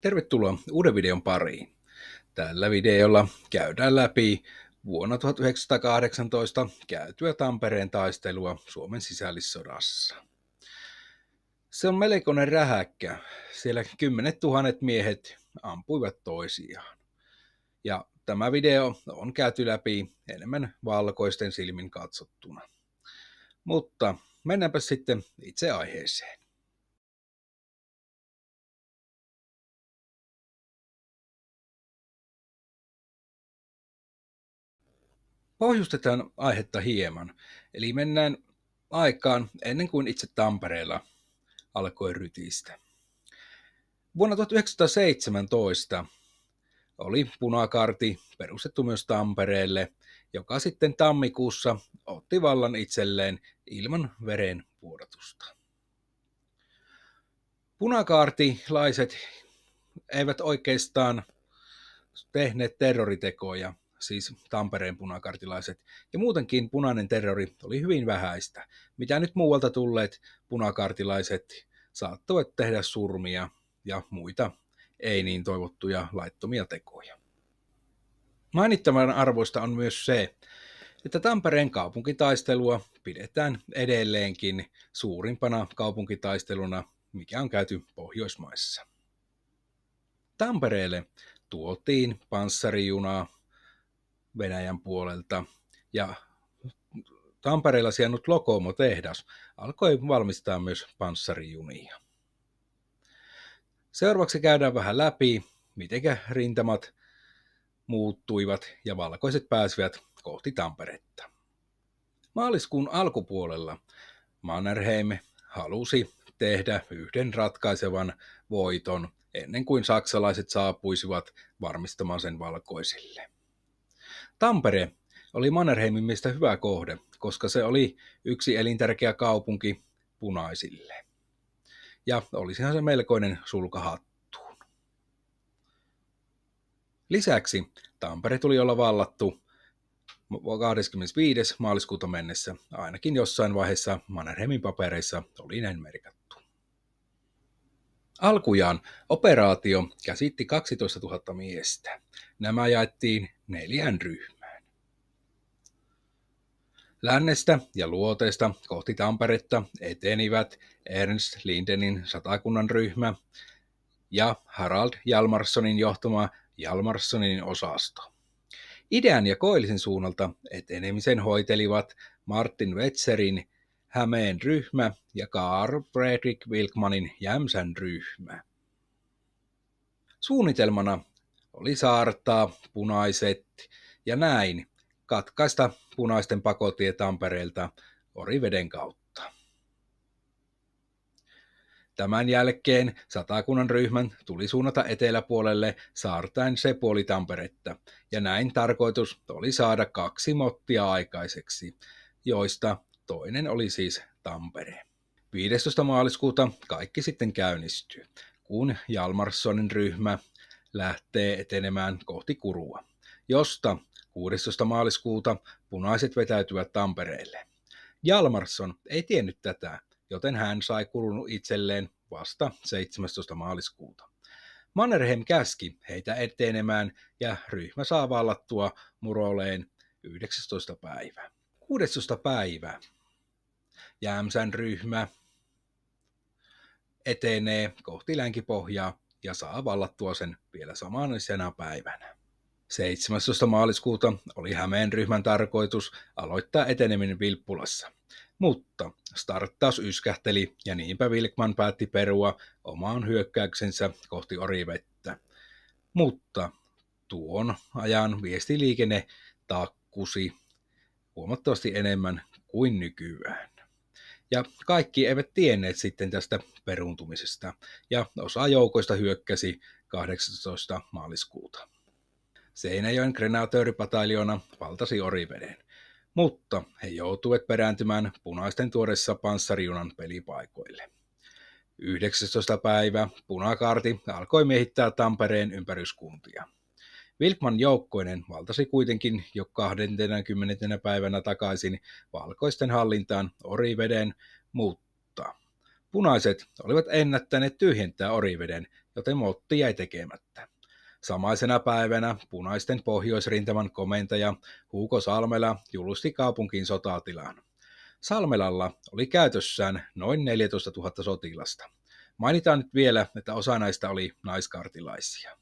Tervetuloa uuden videon pariin. Tällä videolla käydään läpi vuonna 1918 käytyä Tampereen taistelua Suomen sisällissodassa. Se on melkoinen rähäkkä, siellä kymmenet tuhannet miehet ampuivat toisiaan. Ja tämä video on käyty läpi enemmän valkoisten silmin katsottuna. Mutta mennäänpä sitten itse aiheeseen. pohjustetaan aihetta hieman. Eli mennään aikaan ennen kuin itse Tampereella alkoi rytistä. Vuonna 1917 oli punakaarti perustettu myös Tampereelle, joka sitten tammikuussa otti vallan itselleen ilman veren vuodatusta. Punakaartilaiset eivät oikeastaan tehneet terroritekoja, siis Tampereen punakartilaiset, ja muutenkin punainen terrori oli hyvin vähäistä, mitä nyt muualta tulleet punakartilaiset saattoivat tehdä surmia ja muita ei niin toivottuja laittomia tekoja. Mainittavan arvoista on myös se, että Tampereen kaupunkitaistelua pidetään edelleenkin suurimpana kaupunkitaisteluna, mikä on käyty Pohjoismaissa. Tampereelle tuotiin panssarijunaa Venäjän puolelta. Ja Tampereella sijainnut Lokomo-tehdas alkoi valmistaa myös panssarijunia. Seuraavaksi käydään vähän läpi, miten rintamat muuttuivat ja valkoiset pääsivät kohti Tamperetta. Maaliskuun alkupuolella Mannerheim halusi tehdä yhden ratkaisevan voiton ennen kuin saksalaiset saapuisivat varmistamaan sen valkoisille. Tampere oli Mannerheimin mielestä hyvä kohde, koska se oli yksi elintärkeä kaupunki punaisille. Ja olisihan se melkoinen sulkahattuun. Lisäksi Tampere tuli olla vallattu 25. maaliskuuta mennessä, ainakin jossain vaiheessa Mannerheimin papereissa oli näin merkattu. Alkujaan operaatio käsitti 12 000 miestä. Nämä jaettiin neljään ryhmään. Lännestä ja luoteesta kohti Tamperetta etenivät Ernst Lindenin satakunnan ryhmä ja Harald Jalmarssonin johtama Jalmarssonin osasto. Idean ja koillisen suunnalta etenemisen hoitelivat Martin Wetzerin Hämeen ryhmä ja Karl Fredrik Wilkmanin Jämsän ryhmä. Suunnitelmana oli saartaa punaisetti ja näin katkaista punaisten pakotie Tampereelta Oriveden kautta. Tämän jälkeen satakunnan ryhmän tuli suunnata eteläpuolelle saartain se puoli Tamperetta, ja näin tarkoitus oli saada kaksi mottia aikaiseksi, joista toinen oli siis Tampere. 15. maaliskuuta kaikki sitten käynnistyi, kun Jalmarssonin ryhmä lähtee etenemään kohti Kurua, josta 16. maaliskuuta punaiset vetäytyvät Tampereelle. Jalmarsson ei tiennyt tätä, joten hän sai kulunut itselleen vasta 17. maaliskuuta. Mannerheim käski heitä etenemään ja ryhmä saa vallattua muroleen 19. päivä. 16. päivä Jämsän ryhmä etenee kohti länkipohjaa ja saa vallattua sen vielä samanisena päivänä. 17. maaliskuuta oli Hämeen ryhmän tarkoitus aloittaa eteneminen Vilppulassa, mutta starttaus yskähteli ja niinpä Vilkman päätti perua omaan hyökkäyksensä kohti Orivettä. Mutta tuon ajan viestiliikenne takkusi huomattavasti enemmän kuin nykyään ja kaikki eivät tienneet sitten tästä peruuntumisesta, ja osa joukoista hyökkäsi 18. maaliskuuta. Seinäjoen grenatööripataljona valtasi Oriveden, mutta he joutuivat perääntymään punaisten tuoreessa panssarijunan pelipaikoille. 19. päivä punakaarti alkoi miehittää Tampereen ympäryskuntia – Wilkman joukkoinen valtasi kuitenkin jo 20. päivänä takaisin valkoisten hallintaan Oriveden, mutta punaiset olivat ennättäneet tyhjentää Oriveden, joten motti jäi tekemättä. Samaisena päivänä punaisten pohjoisrintaman komentaja Huuko Salmela julusti kaupunkiin sotatilaan. Salmelalla oli käytössään noin 14 000 sotilasta. Mainitaan nyt vielä, että osa näistä oli naiskartilaisia.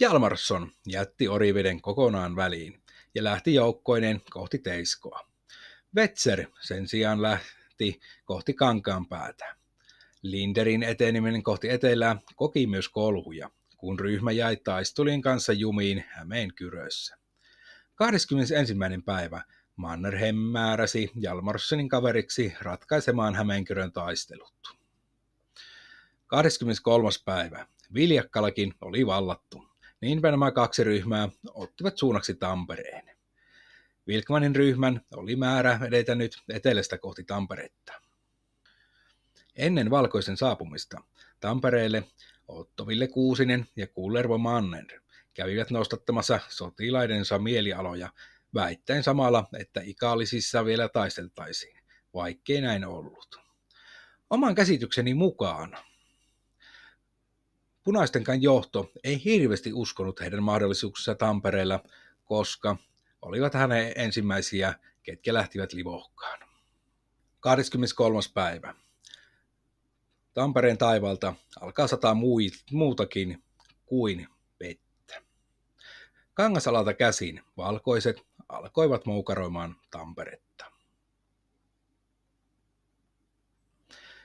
Jalmarsson jätti Oriveden kokonaan väliin ja lähti joukkoineen kohti Teiskoa. Vetser sen sijaan lähti kohti Kankaanpäätä. Linderin eteneminen kohti etelää koki myös kolhuja, kun ryhmä jäi taistelun kanssa jumiin Hämeen kyrössä. 21. päivä Mannerheim määräsi Jalmarssonin kaveriksi ratkaisemaan Hämeenkyrön taistelut. 23. päivä Viljakkalakin oli vallattu. Niinpä nämä kaksi ryhmää ottivat suunnaksi Tampereen. Vilkmanin ryhmän oli määrä edetä nyt etelästä kohti Tamperetta. Ennen valkoisen saapumista Tampereelle Otto Ville Kuusinen ja Kullervo Manner kävivät nostattamassa sotilaidensa mielialoja väittäen samalla, että ikallisissa vielä taisteltaisiin, vaikkei näin ollut. Oman käsitykseni mukaan Punaistenkaan johto ei hirveästi uskonut heidän mahdollisuuksissa Tampereella, koska olivat hänen ensimmäisiä, ketkä lähtivät livohkaan. 23. päivä. Tampereen taivalta alkaa sataa muutakin kuin vettä. Kangasalalta käsin valkoiset alkoivat moukaroimaan Tamperetta.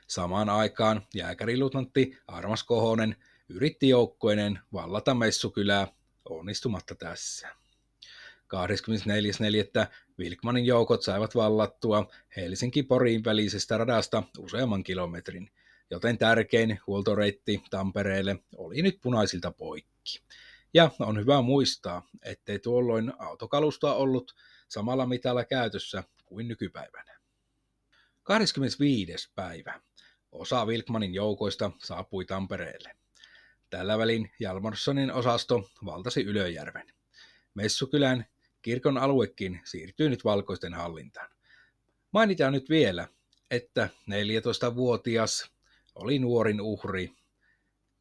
Samaan aikaan jääkäriluutnantti Armas Kohonen yritti joukkoinen vallata messukylää onnistumatta tässä. 24.4. Wilkmanin joukot saivat vallattua Helsinki-Poriin välisestä radasta useamman kilometrin, joten tärkein huoltoreitti Tampereelle oli nyt punaisilta poikki. Ja on hyvä muistaa, ettei tuolloin autokalusta ollut samalla mitalla käytössä kuin nykypäivänä. 25. päivä. Osa Wilkmanin joukoista saapui Tampereelle. Tällä välin Jalmarssonin osasto valtasi Ylöjärven. Messukylän kirkon aluekin siirtyy nyt valkoisten hallintaan. Mainitaan nyt vielä, että 14-vuotias oli nuorin uhri,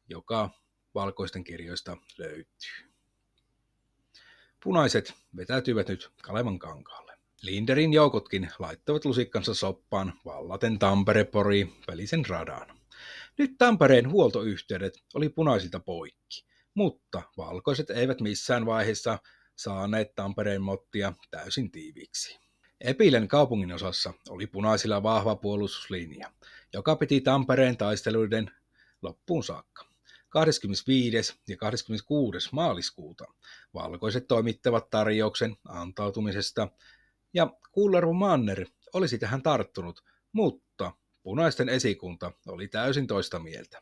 joka valkoisten kirjoista löytyy. Punaiset vetäytyivät nyt Kalevan kankaalle. Linderin joukotkin laittavat lusikkansa soppaan vallaten Tampere-Pori välisen radan. Nyt Tampereen huoltoyhteydet oli punaisilta poikki, mutta valkoiset eivät missään vaiheessa saaneet Tampereen mottia täysin tiiviksi. Epilen kaupungin osassa oli punaisilla vahva puolustuslinja, joka piti Tampereen taisteluiden loppuun saakka. 25. ja 26. maaliskuuta valkoiset toimittavat tarjouksen antautumisesta, ja Kullervo Manner olisi tähän tarttunut, mutta Punaisten esikunta oli täysin toista mieltä.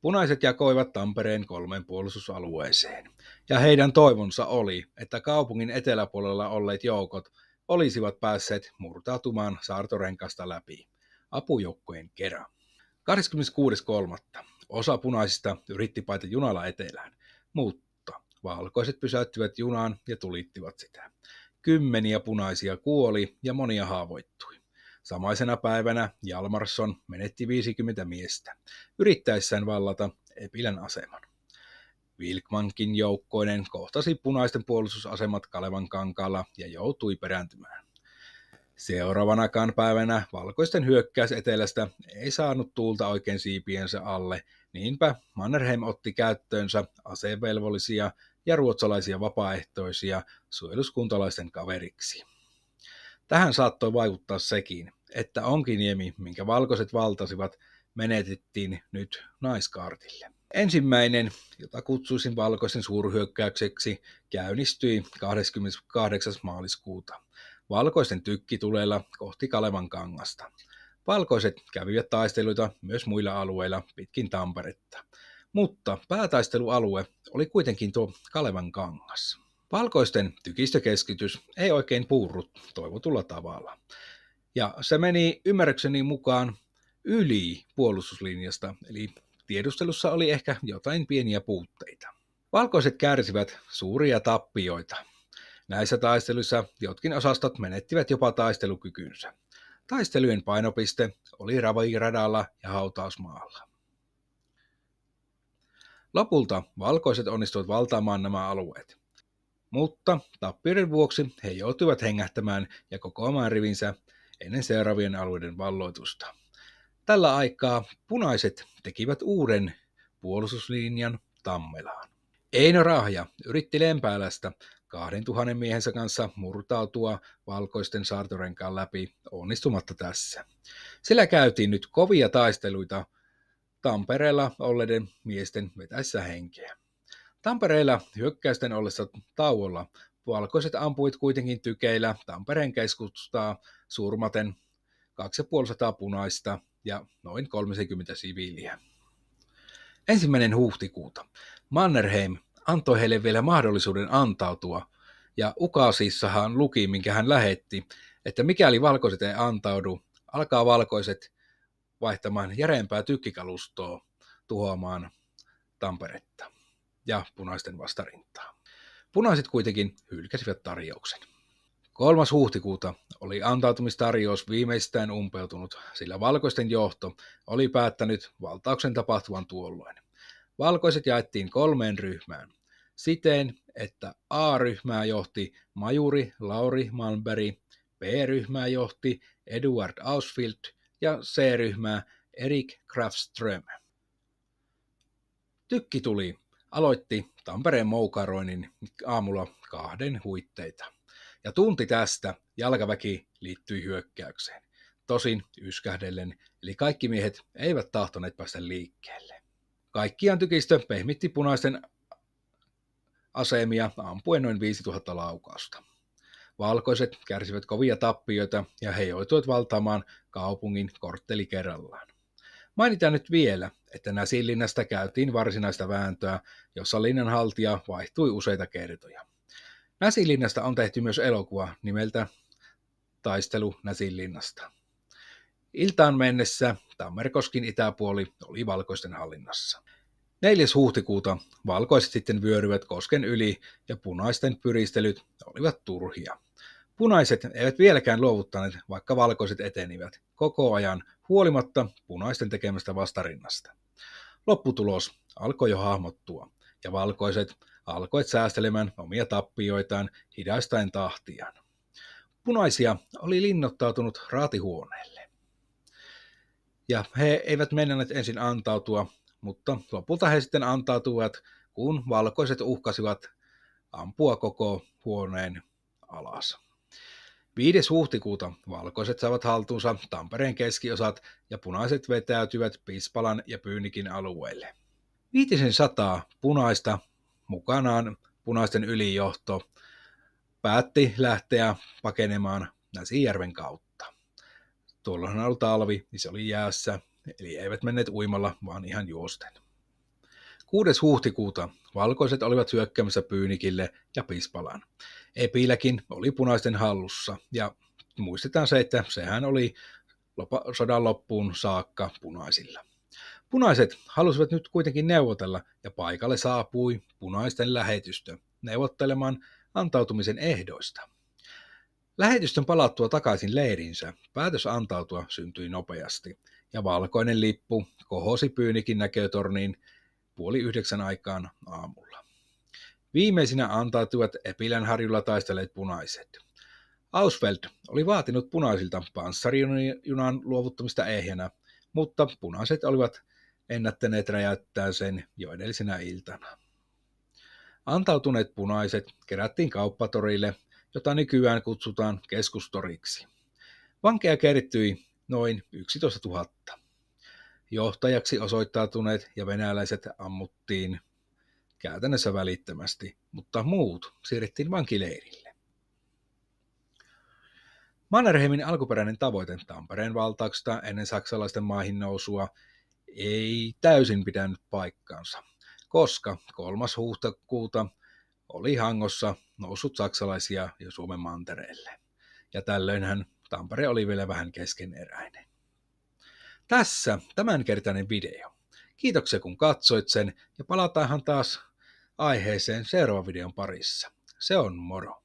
Punaiset jakoivat Tampereen kolmeen puolustusalueeseen, ja heidän toivonsa oli, että kaupungin eteläpuolella olleet joukot olisivat päässeet murtautumaan saartorenkasta läpi apujoukkojen kerran. 26.3. Osa punaisista yritti paita junalla etelään, mutta valkoiset pysäyttivät junaan ja tulittivat sitä. Kymmeniä punaisia kuoli ja monia haavoittui. Samaisena päivänä Jalmarsson menetti 50 miestä, yrittäessään vallata Epilän aseman. Wilkmankin joukkoinen kohtasi punaisten puolustusasemat Kalevan kankaalla ja joutui perääntymään. Seuraavanakaan päivänä valkoisten hyökkäys etelästä ei saanut tuulta oikein siipiensä alle, niinpä Mannerheim otti käyttöönsä asevelvollisia ja ruotsalaisia vapaaehtoisia suojeluskuntalaisten kaveriksi. Tähän saattoi vaikuttaa sekin, että Onkiniemi, minkä valkoiset valtasivat, menetettiin nyt naiskaartille. Ensimmäinen, jota kutsuisin valkoisen suurhyökkäykseksi, käynnistyi 28. maaliskuuta valkoisten tykkituleilla kohti Kalevan kangasta. Valkoiset kävivät taisteluita myös muilla alueilla pitkin Tamperetta, mutta päätaistelualue oli kuitenkin tuo Kalevan kangas. Valkoisten tykistökeskitys ei oikein puurrut toivotulla tavalla. Ja se meni ymmärrykseni mukaan yli puolustuslinjasta, eli tiedustelussa oli ehkä jotain pieniä puutteita. Valkoiset kärsivät suuria tappioita. Näissä taisteluissa jotkin osastot menettivät jopa taistelukykynsä. Taistelujen painopiste oli ravi-radalla ja hautausmaalla. Lopulta valkoiset onnistuivat valtaamaan nämä alueet. Mutta tappioiden vuoksi he joutuivat hengähtämään ja kokoamaan rivinsä ennen seuraavien alueiden valloitusta. Tällä aikaa punaiset tekivät uuden puolustuslinjan Tammelaan. Eino Rahja yritti Lempäälästä 2000 miehensä kanssa murtautua valkoisten saartorenkaan läpi onnistumatta tässä. Sillä käytiin nyt kovia taisteluita Tampereella olleiden miesten vetäessä henkeä. Tampereella hyökkäysten ollessa tauolla Valkoiset ampuivat kuitenkin tykeillä Tampereen keskustaa surmaten 250 punaista ja noin 30 siviiliä. Ensimmäinen huhtikuuta Mannerheim antoi heille vielä mahdollisuuden antautua, ja Ukasissahan luki, minkä hän lähetti, että mikäli valkoiset ei antaudu, alkaa valkoiset vaihtamaan järeempää tykkikalustoa tuhoamaan Tamperetta ja punaisten vastarintaa. Punaiset kuitenkin hylkäsivät tarjouksen. 3. huhtikuuta oli antautumistarjous viimeistään umpeutunut, sillä valkoisten johto oli päättänyt valtauksen tapahtuvan tuolloin. Valkoiset jaettiin kolmeen ryhmään, siten, että A-ryhmää johti majuri Lauri Malmberg, B-ryhmää johti Eduard Ausfield ja C-ryhmää Erik Grafström. Tykki tuli aloitti Tampereen moukaroinnin aamulla kahden huitteita. Ja tunti tästä jalkaväki liittyi hyökkäykseen. Tosin yskähdellen, eli kaikki miehet eivät tahtoneet päästä liikkeelle. Kaikkiaan tykistö pehmitti punaisten asemia ampuen noin 5000 laukausta. Valkoiset kärsivät kovia tappioita ja he joutuivat valtaamaan kaupungin kortteli kerrallaan. Mainitaan nyt vielä, että Näsinlinnasta käytiin varsinaista vääntöä, jossa linnanhaltija vaihtui useita kertoja. Näsinlinnasta on tehty myös elokuva nimeltä Taistelu näsillinnasta. Iltaan mennessä Tammerkoskin itäpuoli oli valkoisten hallinnassa. 4. huhtikuuta valkoiset sitten vyöryivät kosken yli ja punaisten pyristelyt olivat turhia. Punaiset eivät vieläkään luovuttaneet, vaikka valkoiset etenivät koko ajan huolimatta punaisten tekemästä vastarinnasta. Lopputulos alkoi jo hahmottua, ja valkoiset alkoivat säästelemään omia tappioitaan hidastaen tahtiaan. Punaisia oli linnoittautunut raatihuoneelle. Ja he eivät menneet ensin antautua, mutta lopulta he sitten antautuivat, kun valkoiset uhkasivat ampua koko huoneen alas. 5. huhtikuuta valkoiset saavat haltuunsa Tampereen keskiosat ja punaiset vetäytyvät Pispalan ja Pyynikin alueelle. Viitisen punaista, mukanaan punaisten ylijohto, päätti lähteä pakenemaan Näsijärven kautta. Tuolloin oli talvi, niin se oli jäässä, eli eivät menneet uimalla, vaan ihan juosten. 6. huhtikuuta valkoiset olivat hyökkäämässä Pyynikille ja Pispalaan. Epiläkin oli punaisten hallussa, ja muistetaan se, että sehän oli sodan loppuun saakka punaisilla. Punaiset halusivat nyt kuitenkin neuvotella, ja paikalle saapui punaisten lähetystö neuvottelemaan antautumisen ehdoista. Lähetystön palattua takaisin leirinsä, päätös antautua syntyi nopeasti, ja valkoinen lippu kohosi pyynikin näkötorniin puoli yhdeksän aikaan aamulla. Viimeisinä antautuivat harjulla taistelleet punaiset. Ausfeld oli vaatinut punaisilta panssarijunan luovuttamista ehjänä, mutta punaiset olivat ennättäneet räjäyttää sen jo edellisenä iltana. Antautuneet punaiset kerättiin kauppatorille, jota nykyään kutsutaan keskustoriksi. Vankeja kertyi noin 11 000. Johtajaksi osoittautuneet ja venäläiset ammuttiin käytännössä välittömästi, mutta muut siirrettiin vankileirille. Mannerheimin alkuperäinen tavoite Tampereen valtauksesta ennen saksalaisten maihin nousua ei täysin pitänyt paikkaansa, koska 3. huhtikuuta oli Hangossa noussut saksalaisia jo Suomen mantereelle. Ja tällöinhän Tampere oli vielä vähän keskeneräinen. Tässä tämänkertainen video. Kiitoksia kun katsoit sen ja palataanhan taas aiheeseen seuraavan videon parissa. Se on moro!